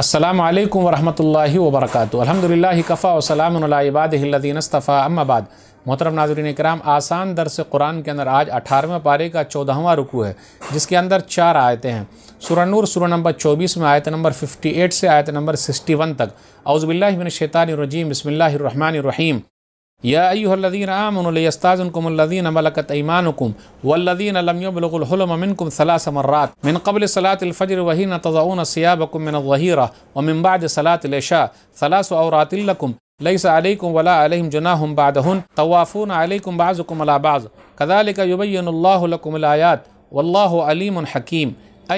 असलम वरहमल वबरक अलहमदिल्ला कफ़ा वसलामबादीनस्तफ़ा अम्माबाद मोहतरम नाजरीन कराम आसान दरस कुरान के अंदर आज अठारहवें पारे का चौदहवा रुकू है जिसके अंदर चार आयतें हैं सुरनूर सुर नंबर चौबीस में आयत नंबर फिफ्टी एट से आयत नंबर सिक्सटी वन तक अउज़बिल्लाशैतानरजीम बसमिल्लर रहीम यादीन मलकत ईमानकुम वल्लिन सलासमर्रात मिन कबल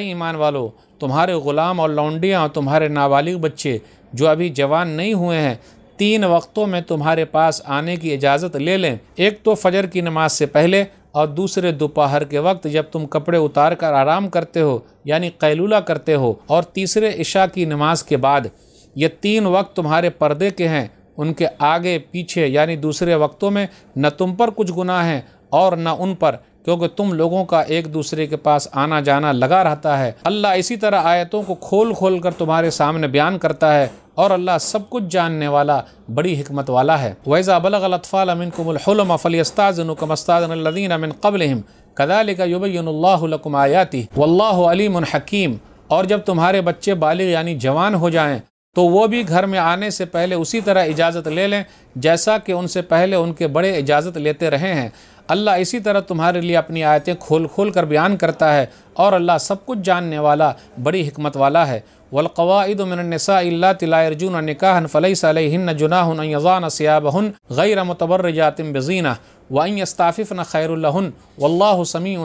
ईमान वालो तुम्हारे ग़ुलाम और लौंडियाँ तुम्हारे नाबालिग बच्चे जो अभी जवान नहीं हुए हैं तीन वक्तों में तुम्हारे पास आने की इजाज़त ले लें एक तो फजर की नमाज से पहले और दूसरे दोपहर के वक्त जब तुम कपड़े उतार कर आराम करते हो यानी कैलूला करते हो और तीसरे इशा की नमाज के बाद ये तीन वक्त तुम्हारे पर्दे के हैं उनके आगे पीछे यानी दूसरे वक्तों में न तुम पर कुछ गुनाह हैं और न उन पर क्योंकि तुम लोगों का एक दूसरे के पास आना जाना लगा रहता है अल्लाह इसी तरह आयतों को खोल खोल कर तुम्हारे सामने बयान करता है और अल्लाह सब कुछ जानने वाला बड़ी हमत वाला है वैज़ा बलगलफ़ालमिन कमलम फ़लियस्ताज़नकमस्ताज़नदीन अमिन कबलम कदाल का युबैनकम आयाती वल्लाम हकीम और जब तुम्हारे बच्चे बालिग यानी जवान हो जाएँ तो वो भी घर में आने से पहले उसी तरह इजाज़त ले लें जैसा कि उनसे पहले उनके बड़े इजाज़त लेते रहे हैं अल्लाह इसी तरह तुम्हारे लिए अपनी आयतें खोल खोल कर बयान करता है और अल्लाह सब कुछ जानने वाला बड़ी हमत वाला है वलकवाद मिनसा तिलाजून निकाहन फ़लई सलहन यज़ान सियाबहन गैर मतबर जातम बजीना वाइन अस्ताफ़िफ़ न खैरहन वल्ला समी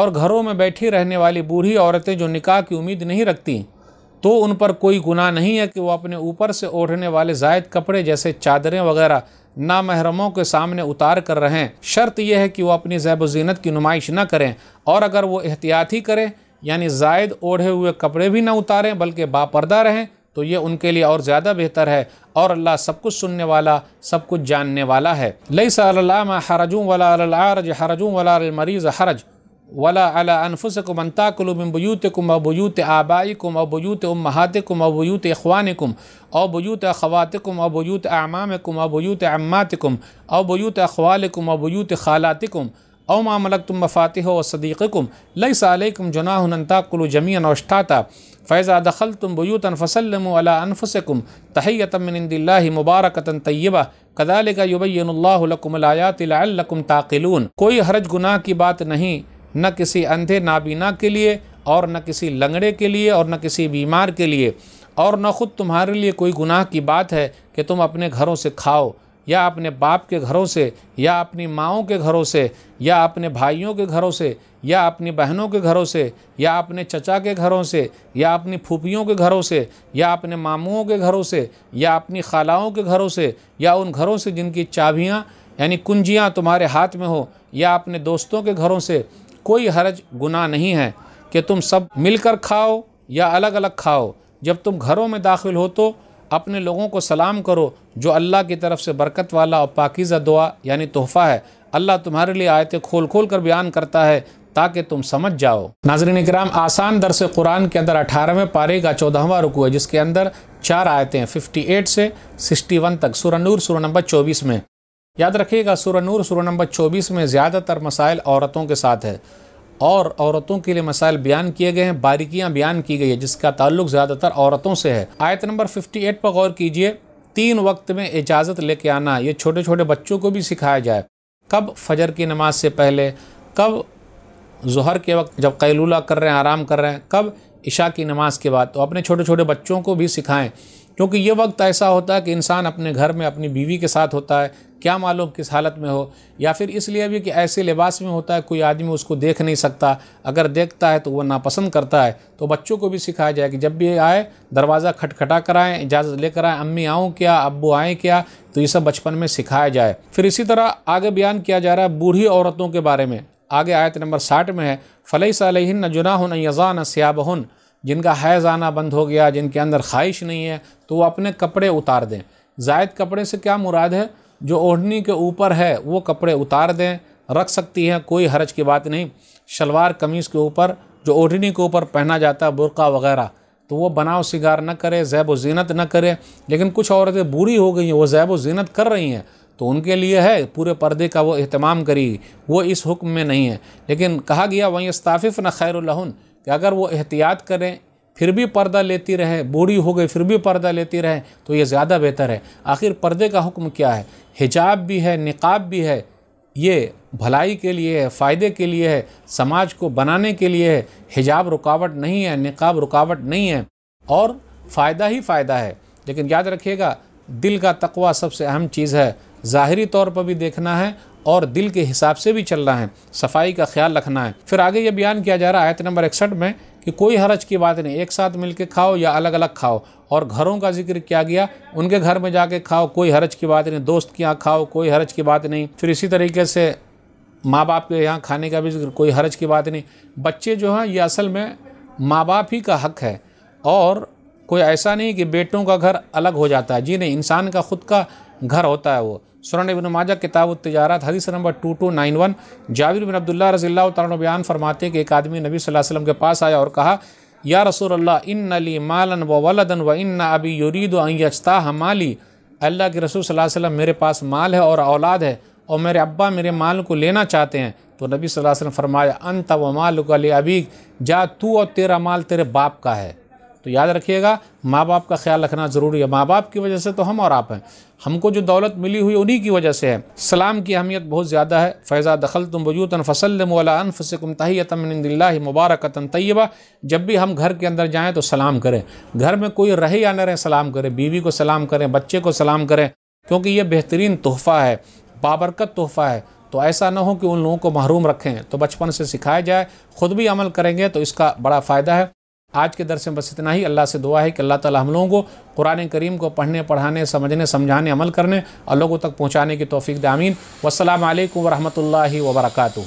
और घरों में बैठी रहने वाली बूढ़ी औरतें जो निकाह की उम्मीद नहीं रखती तो उन पर कोई गुनाह नहीं है कि वह अपने ऊपर से ओढ़ने वाले जायद कपड़े जैसे चादरें वगैरह नामहरमों के सामने उतार कर रहें शर्त यह है कि वह अपनी जैब जीनत की नुमाइश ना करें और अगर वो एहतियाती करें यानी जायद ओढ़े हुए कपड़े भी ना उतारें बल्कि बापर्दा रहें तो ये उनके लिए और ज़्यादा बेहतर है और अल्लाह सब कुछ सुनने वाला सब कुछ जानने वाला है लई सल्ला हरजू वला हरजू वला मरीज़ हरज वला अला अनफुसकुम अंताकुलबयूतकुम अबयूत आबाईकुम अबयूत उमहातकुम अबयूत अखवानकुम अबयूत अखवातकुम अबयूत आमामकुम अबयूत अम्मातकुम अबयूत अखवालकुम अबयूत खालातकुम अवमा मलक तुम मफातिह व सदीक़ुम लई सालकुम जुनाहनताकुल जमीन औष्ठाता फ़ैज़ा दखल तुम बयूतन फ़सलम अला अनफसकुम तहैतमिनदिल्ला मुबारकतन तय्यबा कदाल का युबैनल्लाकुमलायातिलकुम ताकिलून कोई हरज गुनाह की बात नहीं न किसी अंधे नाबीना के लिए और न किसी लंगड़े के लिए और न किसी बीमार के लिए और न ख़ुद तुम्हारे लिए कोई गुनाह की बात है कि तुम अपने घरों से खाओ या अपने बाप के घरों से या अपनी माओं के घरों से या अपने भाइयों के घरों से या अपनी बहनों के घरों से या अपने चचा के घरों से या अपनी फूफियों के घरों से या अपने मामुओं के घरों से या अपनी खालाओं के घरों से या उन घरों से जिनकी चाबियाँ यानी कुंजियाँ तुम्हारे हाथ में हो या अपने दोस्तों के घरों से कोई हरज गुनाह नहीं है कि तुम सब मिलकर खाओ या अलग अलग खाओ जब तुम घरों में दाखिल हो तो अपने लोगों को सलाम करो जो अल्लाह की तरफ से बरकत वाला और पाकिज़ा दुआ यानी तोहफ़ा है अल्लाह तुम्हारे लिए आयतें खोल खोल कर बयान करता है ताकि तुम समझ जाओ नाजरन कराम आसान दरस कुरान के अंदर अठारहवें पारे का चौदहवा रुकू है जिसके अंदर चार आयतें फिफ्टी एट से सिक्सटी वन तक सुरनूर सुर नंबर चौबीस में याद रखिएगा सूर नूर सूर नंबर 24 में ज़्यादातर मसाइल औरतों के साथ है और औरतों के लिए मसाइल बयान किए गए हैं बारीकियां बयान की गई है जिसका ताल्लुक ज़्यादातर औरतों से है आयत नंबर 58 पर गौर कीजिए तीन वक्त में इजाज़त लेके आना ये छोटे छोटे बच्चों को भी सिखाया जाए कब फजर की नमाज से पहले कब जहर के वक्त जब कैलूला कर रहे हैं आराम कर रहे हैं कब इशा की नमाज के बाद तो अपने छोटे छोटे बच्चों को भी सिखाएं क्योंकि ये वक्त ऐसा होता है कि इंसान अपने घर में अपनी बीवी के साथ होता है क्या मालूम किस हालत में हो या फिर इसलिए भी कि ऐसे लिबास में होता है कोई आदमी उसको देख नहीं सकता अगर देखता है तो वह नापसंद करता है तो बच्चों को भी सिखाया जाए कि जब भी आए दरवाज़ा खटखटा कर आएँ इजाज़त लेकर आएँ अम्मी आऊँ क्या अबू आएँ क्या तो ये सब बचपन में सिखाया जाए फिर इसी तरह आगे बयान किया जा रहा है बूढ़ी औरतों के बारे में आगे आयत नंबर साठ में है फ़लई न जुना न सयाब हन जिनका हैज़ आना बंद हो गया जिनके अंदर ख्वाहिश नहीं है तो वो अपने कपड़े उतार दें जायद कपड़े से क्या मुराद है जो ओढ़नी के ऊपर है वो कपड़े उतार दें रख सकती हैं कोई हरज की बात नहीं शलवार कमीज़ के ऊपर जो ओढ़नी के ऊपर पहना जाता है बुरका वगैरह तो वो बनाव सिगार न करे जैब व जीनत न करे लेकिन कुछ औरतें बूढ़ी हो गई हैं वो जैब व जीनत कर रही हैं तो उनके लिए है पूरे पर्दे का वो अहतमाम करी वो इस हुक्म में नहीं है लेकिन कहा गया वहीं इस्ताफ़िफ़ न खैरहन कि अगर वो एहतियात करें फिर भी पर्दा लेती रहे बूढ़ी हो गई फिर भी पर्दा लेती रहे तो ये ज़्यादा बेहतर है आखिर पर्दे का हुक्म क्या है हिजाब भी है निकाब भी है ये भलाई के लिए है फ़ायदे के लिए है समाज को बनाने के लिए है हिजाब रुकावट नहीं है निकाब रुकावट नहीं है और फ़ायदा ही फ़ायदा है लेकिन याद रखिएगा दिल का तकवा सबसे अहम चीज़ है ज़ाहरी तौर पर भी देखना है और दिल के हिसाब से भी चलना है सफाई का ख्याल रखना है फिर आगे ये बयान किया जा रहा है आयत नंबर इकसठ में कि कोई हरज की बात नहीं एक साथ मिलके खाओ या अलग अलग खाओ और घरों का जिक्र किया गया उनके घर में जाके खाओ कोई हरज की बात नहीं दोस्त के यहाँ खाओ कोई हरज की बात नहीं फिर इसी तरीके से माँ बाप के यहाँ खाने का भी जिक्र कोई हरज की बात नहीं बच्चे जो हैं ये असल में माँ बाप ही का हक है और कोई ऐसा नहीं कि बेटों का घर अलग हो जाता है जी नहीं इंसान का खुद का घर होता है वो सुरन इबन माजा किताब तजारत हदीस number two two nine one जाविर बिन अब्दुल्ला रजील्ला तरण बयान फरमाते कि एक आदमी नबी वसल्लम के पास आया और कहा या रसूल अल्लाह इन अली मालन व वलदन व इन अभी युरीद अयस्ता हमाली अल्लाह के रसूल वसल्लम मेरे पास माल है और औलाद है और मेरे अब्बा मेरे माल को लेना चाहते हैं तो नबी वसल्लम फरमाया अंत व माल अली जा तू और तेरा माल तेरे बाप का है तो याद रखिएगा माँ बाप का ख्याल रखना ज़रूरी है माँ बाप की वजह से तो हम और आप हैं हमको जो दौलत मिली हुई उन्हीं की वजह से है सलाम की अहमियत बहुत ज़्यादा है फ़ैज़ा दखल तुम वजूत फसल वाला मुबारक सिकम जब भी हम घर के अंदर जाएँ तो सलाम करें घर में कोई रहे या न रहे सलाम करें बीवी को सलाम करें बच्चे को सलाम करें क्योंकि ये बेहतरीन तहफ़ा है बाबरकत तहफ़ा है तो ऐसा ना हो कि उन लोगों को महरूम रखें तो बचपन से सिखाया जाए ख़ुद भी अमल करेंगे तो इसका बड़ा फ़ायदा है आज के दर्शन बस इतना ही अल्लाह से दुआ है कि अल्लाह ताला हम लोगों को कुरान करीम को पढ़ने पढ़ाने समझने समझाने अमल करने और लोगों तक पहुँचाने की तोफ़ी दामीन वसलम वरहमल वर्का